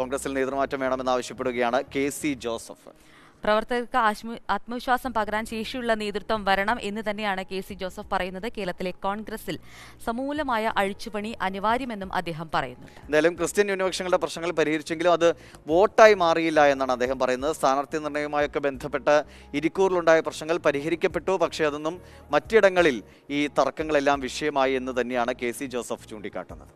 കോൺഗ്രസിൽ നേതൃമാറ്റം ആവശ്യപ്പെടുകയാണ് K C Joseph പ്രവർത്തകർക്ക് ആത്മവിശ്വാസം പകരാൻ ശേഷിയുള്ള നേതൃത്വം വരണം എന്ന് തന്നെയാണ് കെ സി ജോസഫ് പറയുന്നത് കേരളത്തിലെ കോൺഗ്രസിൽ സമൂലമായ അഴിച്ചുപണി അനിവാര്യമെന്നും അദ്ദേഹം പറയുന്നു എന്തായാലും ക്രിസ്ത്യൻ ന്യൂനപക്ഷങ്ങളുടെ പ്രശ്നങ്ങൾ പരിഹരിച്ചെങ്കിലും അത് വോട്ടായി മാറിയില്ല എന്നാണ് അദ്ദേഹം പറയുന്നത് സ്ഥാനാർത്ഥി നിർണയവുമായൊക്കെ ബന്ധപ്പെട്ട് ഇരിക്കൂറിലുണ്ടായ പ്രശ്നങ്ങൾ പരിഹരിക്കപ്പെട്ടു പക്ഷേ അതൊന്നും മറ്റിടങ്ങളിൽ ഈ തർക്കങ്ങളെല്ലാം വിഷയമായി എന്ന് തന്നെയാണ് കെ സി ജോസഫ് ചൂണ്ടിക്കാട്ടുന്നത്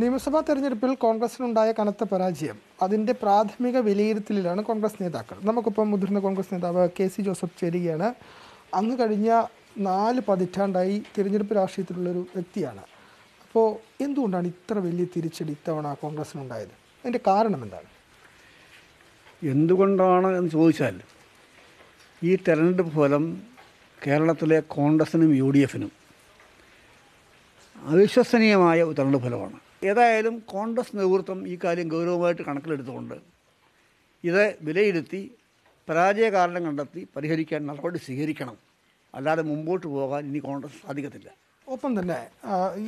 നിയമസഭാ തെരഞ്ഞെടുപ്പിൽ കോൺഗ്രസിനുണ്ടായ കനത്ത പരാജയം അതിൻ്റെ പ്രാഥമിക വിലയിരുത്തലിലാണ് കോൺഗ്രസ് നേതാക്കൾ നമുക്കിപ്പം മുതിർന്ന കോൺഗ്രസ് നേതാവ് കെ സി ജോസഫ് ചേരുകയാണ് അന്ന് കഴിഞ്ഞ നാല് പതിറ്റാണ്ടായി തിരഞ്ഞെടുപ്പ് രാഷ്ട്രീയത്തിലുള്ളൊരു വ്യക്തിയാണ് അപ്പോൾ എന്തുകൊണ്ടാണ് ഇത്ര വലിയ തിരിച്ചടി ഇത്തവണ കോൺഗ്രസിനുണ്ടായത് അതിൻ്റെ കാരണം എന്താണ് എന്തുകൊണ്ടാണ് എന്ന് ചോദിച്ചാൽ ഈ തെരഞ്ഞെടുപ്പ് ഫലം കേരളത്തിലെ കോൺഗ്രസിനും യു ഡി എഫിനും അവിശ്വസനീയമായ തെരഞ്ഞെടുപ്പ് ഫലമാണ് ഏതായാലും കോൺഗ്രസ് നേതൃത്വം ഈ കാര്യം ഗൗരവമായിട്ട് കണക്കിലെടുത്തുകൊണ്ട് ഇത് വിലയിരുത്തി പരാജയ കാരണം കണ്ടെത്തി പരിഹരിക്കാൻ നടപടി സ്വീകരിക്കണം അല്ലാതെ മുമ്പോട്ട് പോകാൻ ഇനി കോൺഗ്രസ് സാധിക്കത്തില്ല ഒപ്പം തന്നെ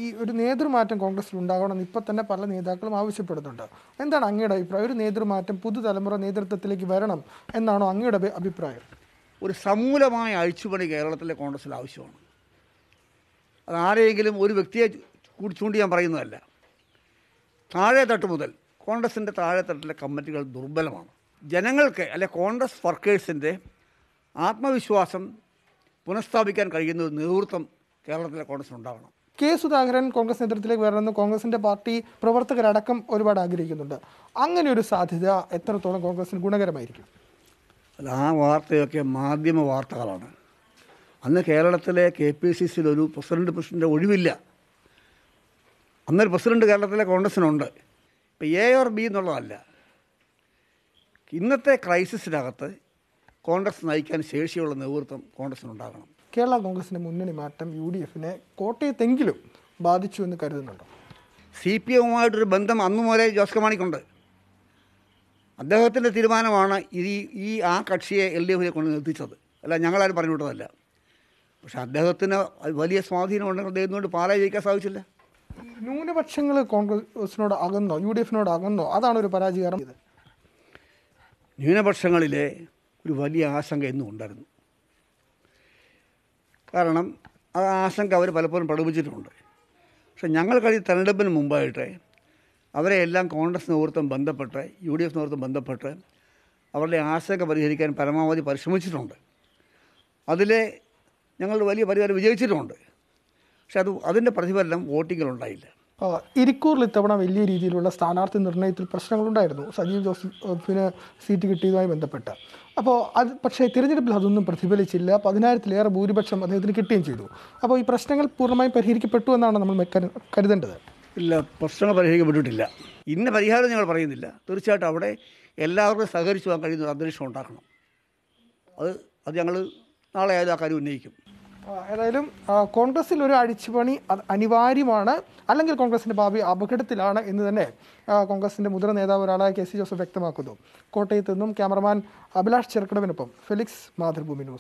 ഈ ഒരു നേതൃമാറ്റം കോൺഗ്രസിൽ ഉണ്ടാകണമെന്ന് ഇപ്പം തന്നെ പല നേതാക്കളും ആവശ്യപ്പെടുന്നുണ്ട് എന്താണ് അങ്ങയുടെ അഭിപ്രായം ഒരു നേതൃമാറ്റം പുതുതലമുറ നേതൃത്വത്തിലേക്ക് വരണം എന്നാണോ അങ്ങയുടെ അഭിപ്രായം ഒരു സമൂലമായ അഴിച്ചുപണി കേരളത്തിലെ കോൺഗ്രസിൽ ആവശ്യമാണ് അത് ആരെങ്കിലും ഒരു വ്യക്തിയെ കൂടി ചൂണ്ടി ഞാൻ പറയുന്നതല്ല താഴെത്തട്ട് മുതൽ കോൺഗ്രസിൻ്റെ താഴെത്തട്ടിലെ കമ്മിറ്റികൾ ദുർബലമാണ് ജനങ്ങൾക്ക് അല്ലെ കോൺഗ്രസ് വർക്കേഴ്സിൻ്റെ ആത്മവിശ്വാസം പുനഃസ്ഥാപിക്കാൻ കഴിയുന്ന ഒരു നേതൃത്വം കേരളത്തിലെ കോൺഗ്രസ് ഉണ്ടാവണം കെ സുധാകരൻ കോൺഗ്രസ് നേതൃത്വത്തിലേക്ക് വരണമെന്ന് കോൺഗ്രസിന്റെ പാർട്ടി പ്രവർത്തകരടക്കം ഒരുപാട് ആഗ്രഹിക്കുന്നുണ്ട് അങ്ങനെ ഒരു സാധ്യത എത്രത്തോളം കോൺഗ്രസിന് ഗുണകരമായിരിക്കും അല്ല ആ വാർത്തയൊക്കെ മാധ്യമ വാർത്തകളാണ് അന്ന് കേരളത്തിലെ കെ പി സി സിയിൽ ഒരു പ്രസിഡന്റ് പ്രസിഡന്റ് ഒഴിവില്ല അന്നൊരു പ്രസിഡൻറ്റ് കേരളത്തിലെ കോൺഗ്രസ്സിനുണ്ട് ഇപ്പം എ ഓർ ബി എന്നുള്ളതല്ല ഇന്നത്തെ ക്രൈസിസിനകത്ത് കോൺഗ്രസ് നയിക്കാൻ ശേഷിയുള്ള നേതൃത്വം കോൺഗ്രസ്സിനുണ്ടാകണം കേരള കോൺഗ്രസിൻ്റെ മുന്നണി മാറ്റം യു ഡി എഫിനെ കോട്ടയത്തെങ്കിലും ബാധിച്ചു എന്ന് കരുതുന്നുണ്ടോ സി പി എമ്മുമായിട്ടൊരു ബന്ധം അന്നു മുതലേ ജോസ് കമാണിക്കുണ്ട് അദ്ദേഹത്തിൻ്റെ തീരുമാനമാണ് ഈ ഈ ആ കക്ഷിയെ എൽ ഡി എഫിനെ കൊണ്ട് നിർത്തിച്ചത് അല്ല ഞങ്ങളാരും പറഞ്ഞു വിട്ടതല്ല പക്ഷേ അദ്ദേഹത്തിന് വലിയ സ്വാധീനം ഉണ്ടെങ്കിൽ അദ്ദേഹത്തിനോട് പാലായി ജയിക്കാൻ സാധിച്ചില്ല ന്യൂനപക്ഷങ്ങൾ കോൺഗ്രസിനോട് അകന്നോ യു ഡി എഫിനോട് അകന്നോ അതാണ് ഒരു പരാജയകരം ഇത് ന്യൂനപക്ഷങ്ങളിലെ ഒരു വലിയ ആശങ്ക എന്നും ഉണ്ടായിരുന്നു കാരണം ആ ആശങ്ക അവർ പലപ്പോഴും പ്രകടിപ്പിച്ചിട്ടുണ്ട് പക്ഷെ ഞങ്ങൾ കഴിഞ്ഞ തെരഞ്ഞെടുപ്പിന് മുമ്പായിട്ട് അവരെ എല്ലാം കോൺഗ്രസ് നേതൃത്വം ബന്ധപ്പെട്ട് യു ഡി എഫ് നേതൃത്വം ബന്ധപ്പെട്ട് അവരുടെ ആശങ്ക പരിഹരിക്കാൻ പരമാവധി പരിശ്രമിച്ചിട്ടുണ്ട് അതിലെ ഞങ്ങളുടെ വലിയ പരിഹാരം വിജയിച്ചിട്ടുണ്ട് പക്ഷെ അത് അതിൻ്റെ പ്രതിഫലനം വോട്ടിങ്ങിൽ ഉണ്ടായില്ല ഇരിക്കൂറിൽ ഇത്തവണ വലിയ രീതിയിലുള്ള സ്ഥാനാർത്ഥി നിർണയത്തിൽ പ്രശ്നങ്ങളുണ്ടായിരുന്നു സജീവ് ജോസഫിന് സീറ്റ് കിട്ടിയതുമായി ബന്ധപ്പെട്ട് അപ്പോൾ അത് പക്ഷേ തിരഞ്ഞെടുപ്പിൽ അതൊന്നും പ്രതിഫലിച്ചില്ല പതിനായിരത്തിലേറെ ഭൂരിപക്ഷം അദ്ദേഹത്തിന് കിട്ടുകയും ചെയ്തു അപ്പോൾ ഈ പ്രശ്നങ്ങൾ പൂർണ്ണമായും പരിഹരിക്കപ്പെട്ടു എന്നാണ് നമ്മൾ കരുതേണ്ടത് ഇല്ല പ്രശ്നങ്ങൾ പരിഹരിക്കപ്പെട്ടിട്ടില്ല ഇന്ന പരിഹാരം ഞങ്ങൾ പറയുന്നില്ല തീർച്ചയായിട്ടും അവിടെ എല്ലാവർക്കും സഹകരിച്ചു പോകാൻ കഴിയുന്ന ഒരു അന്തരീക്ഷം ഉണ്ടാക്കണം അത് അത് ഞങ്ങൾ നാളെ ആയാലും ആ കാര്യം ഉന്നയിക്കും ഏതായാലും കോൺഗ്രസിൽ ഒരു അഴിച്ചുപണി അനിവാര്യമാണ് അല്ലെങ്കിൽ കോൺഗ്രസിൻ്റെ ഭാവി അപകടത്തിലാണ് എന്ന് തന്നെ കോൺഗ്രസിൻ്റെ മുതിർന്ന നേതാവ് ഒരാളായ കെ സി ജോസഫ് വ്യക്തമാക്കുന്നു കോട്ടയത്ത് നിന്നും ക്യാമറമാൻ അഭിലാഷ് ചെറുക്കടവിനൊപ്പം ഫെലിക്സ് മാതൃഭൂമി ന്യൂസ്